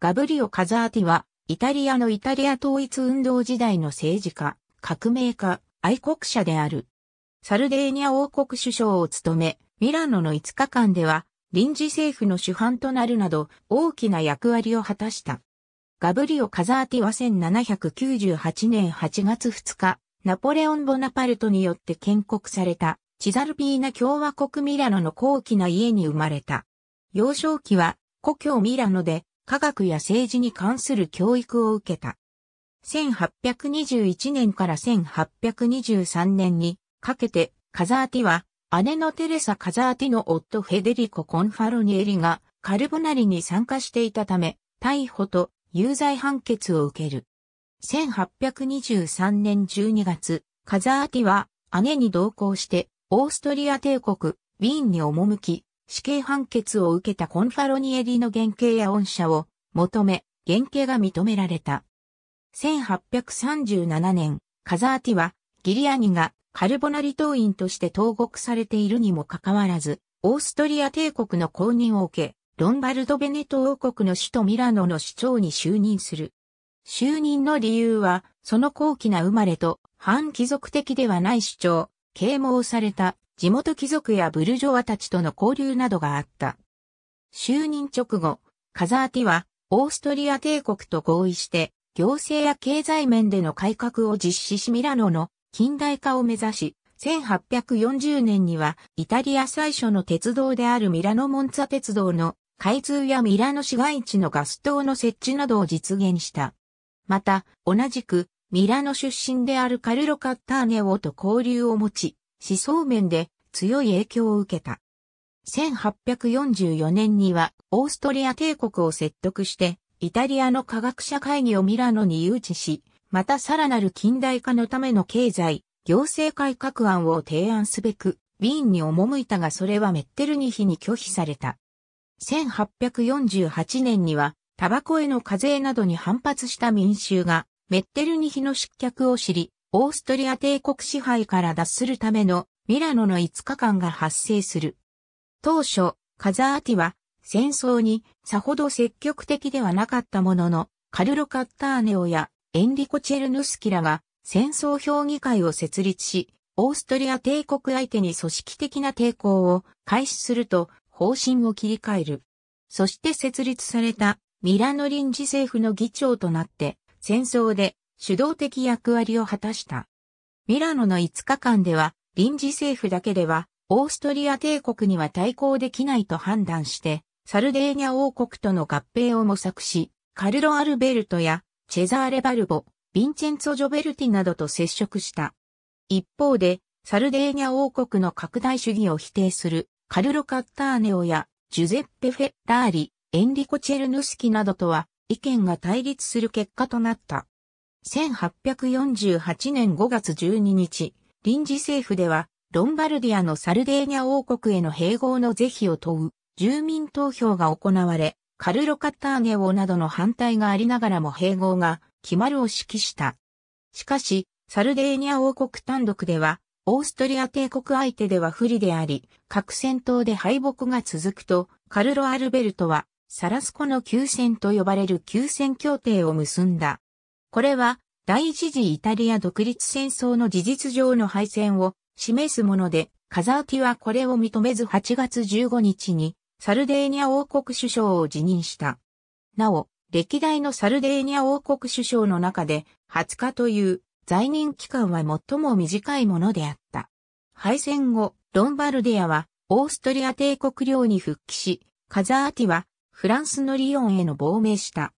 ガブリオ・カザーティは、イタリアのイタリア統一運動時代の政治家、革命家、愛国者である。サルデーニャ王国首相を務め、ミラノの5日間では、臨時政府の主犯となるなど、大きな役割を果たした。ガブリオ・カザーティは1798年8月2日、ナポレオン・ボナパルトによって建国された、チザルピーナ共和国ミラノの高貴な家に生まれた。幼少期は、故郷ミラノで、科学や政治に関する教育を受けた。1821年から1823年にかけてカザーティは姉のテレサ・カザーティの夫フェデリコ・コンファロニエリがカルボナリに参加していたため逮捕と有罪判決を受ける。1823年12月、カザーティは姉に同行してオーストリア帝国ウィーンに赴き死刑判決を受けたコンファロニエリの原型や恩赦を求め、原型が認められた。1837年、カザーティは、ギリアニがカルボナリ党員として投獄されているにもかかわらず、オーストリア帝国の公認を受け、ロンバルド・ベネト王国の首都ミラノの市長に就任する。就任の理由は、その高貴な生まれと、反貴族的ではない主張、啓蒙された地元貴族やブルジョワたちとの交流などがあった。就任直後、カザーティはオーストリア帝国と合意して行政や経済面での改革を実施しミラノの近代化を目指し、1840年にはイタリア最初の鉄道であるミラノモンツァ鉄道の開通やミラノ市街地のガス灯の設置などを実現した。また、同じくミラノ出身であるカルロ・カッターネオと交流を持ち、思想面で強い影響を受けた。1844年にはオーストリア帝国を説得して、イタリアの科学者会議をミラノに誘致し、またさらなる近代化のための経済、行政改革案を提案すべく、ウィーンに赴いたがそれはメッテルニヒに拒否された。1848年には、タバコへの課税などに反発した民衆が、メッテルニヒの失脚を知り、オーストリア帝国支配から脱するためのミラノの5日間が発生する。当初、カザーティは戦争にさほど積極的ではなかったものの、カルロ・カッターネオやエンリコ・チェルヌスキらが戦争評議会を設立し、オーストリア帝国相手に組織的な抵抗を開始すると方針を切り替える。そして設立されたミラノ臨時政府の議長となって戦争で主導的役割を果たした。ミラノの5日間では、臨時政府だけでは、オーストリア帝国には対抗できないと判断して、サルデーニャ王国との合併を模索し、カルロ・アルベルトや、チェザーレ・バルボ、ヴィンチェンツォ・ジョベルティなどと接触した。一方で、サルデーニャ王国の拡大主義を否定する、カルロ・カッターネオや、ジュゼッペ・フェッラーリ、エンリコ・チェルヌスキなどとは、意見が対立する結果となった。1848年5月12日、臨時政府では、ロンバルディアのサルデーニャ王国への併合の是非を問う住民投票が行われ、カルロカッターネ王などの反対がありながらも併合が決まるを指揮した。しかし、サルデーニャ王国単独では、オーストリア帝国相手では不利であり、各戦闘で敗北が続くと、カルロ・アルベルトは、サラスコの休戦と呼ばれる休戦協定を結んだ。これは第一次イタリア独立戦争の事実上の敗戦を示すもので、カザーティはこれを認めず8月15日にサルデーニャ王国首相を辞任した。なお、歴代のサルデーニャ王国首相の中で20日という在任期間は最も短いものであった。敗戦後、ロンバルディアはオーストリア帝国領に復帰し、カザーティはフランスのリヨンへの亡命した。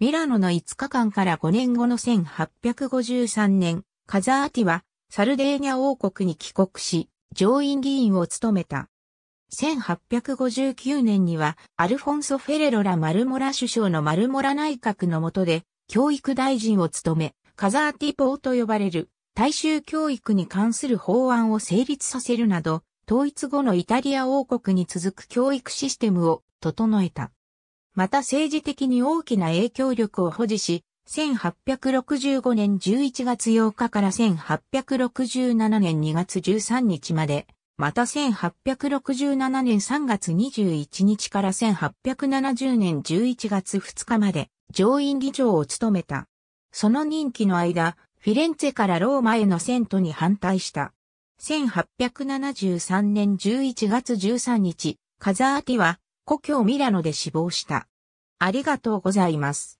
ミラノの5日間から5年後の1853年、カザーティはサルデーニャ王国に帰国し、上院議員を務めた。1859年にはアルフォンソ・フェレロラ・マルモラ首相のマルモラ内閣の下で教育大臣を務め、カザーティ法と呼ばれる大衆教育に関する法案を成立させるなど、統一後のイタリア王国に続く教育システムを整えた。また政治的に大きな影響力を保持し、1865年11月8日から1867年2月13日まで、また1867年3月21日から1870年11月2日まで上院議長を務めた。その任期の間、フィレンツェからローマへの遷都に反対した。1873年11月13日、カザーティは故郷ミラノで死亡した。ありがとうございます。